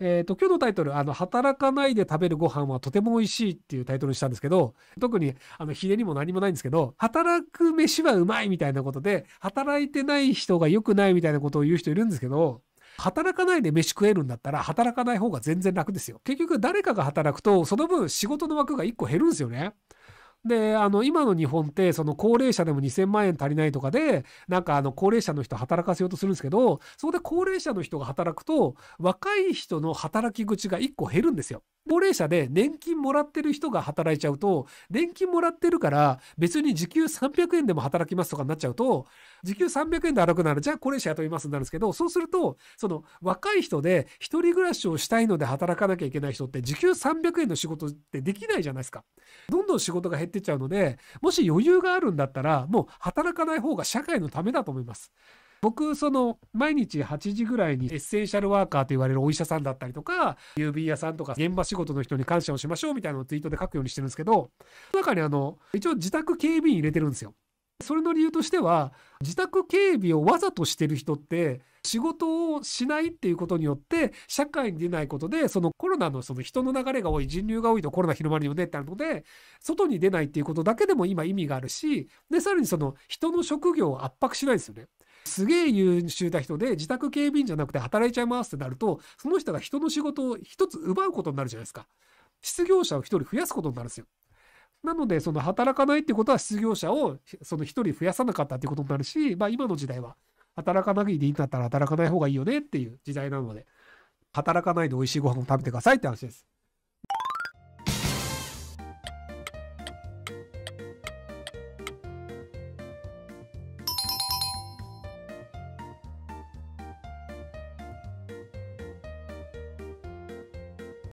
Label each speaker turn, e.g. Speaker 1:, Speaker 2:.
Speaker 1: えっ、ー、と、今日のタイトル、あの、働かないで食べるご飯はとても美味しいっていうタイトルにしたんですけど、特に、あの、ひでにも何もないんですけど、働く飯はうまいみたいなことで、働いてない人が良くないみたいなことを言う人いるんですけど、働かないで飯食えるんだったら、働かない方が全然楽ですよ。結局、誰かが働くと、その分仕事の枠が1個減るんですよね。で、あの、今の日本って、その高齢者でも2000万円足りないとかで、なんかあの、高齢者の人働かせようとするんですけど、そこで高齢者の人が働くと、若い人の働き口が1個減るんですよ。高齢者で年金もらってる人が働いちゃうと、年金もらってるから別に時給300円でも働きますとかになっちゃうと、時給300円で荒くなる、じゃあ高齢者雇いますになるんですけど、そうすると、その若い人で一人暮らしをしたいので働かなきゃいけない人って時給300円の仕事ってできないじゃないですか。どんどん仕事が減ってっちゃうので、もし余裕があるんだったら、もう働かない方が社会のためだと思います。僕その毎日8時ぐらいにエッセンシャルワーカーと言われるお医者さんだったりとか郵便屋さんとか現場仕事の人に感謝をしましょうみたいなのをツイートで書くようにしてるんですけど中にあの一応自宅警備員入れてるんですよ。それの理由としては自宅警備をわざとしてる人って仕事をしないっていうことによって社会に出ないことでそのコロナのその人の流れが多い人流が多いとコロナ広まるよねってあるので外に出ないっていうことだけでも今意味があるしでさらにその人の職業を圧迫しないですよね。すげえ優秀な人で自宅警備員じゃなくて働いちゃいますってなるとその人が人の仕事を一つ奪うことになるじゃないですか。失業者を一人増やすことになるんですよ。なので、その働かないってことは失業者をその一人増やさなかったってことになるし、まあ今の時代は働かなきゃいいんだったら働かない方がいいよねっていう時代なので、働かないで美味しいご飯を食べてくださいって話です。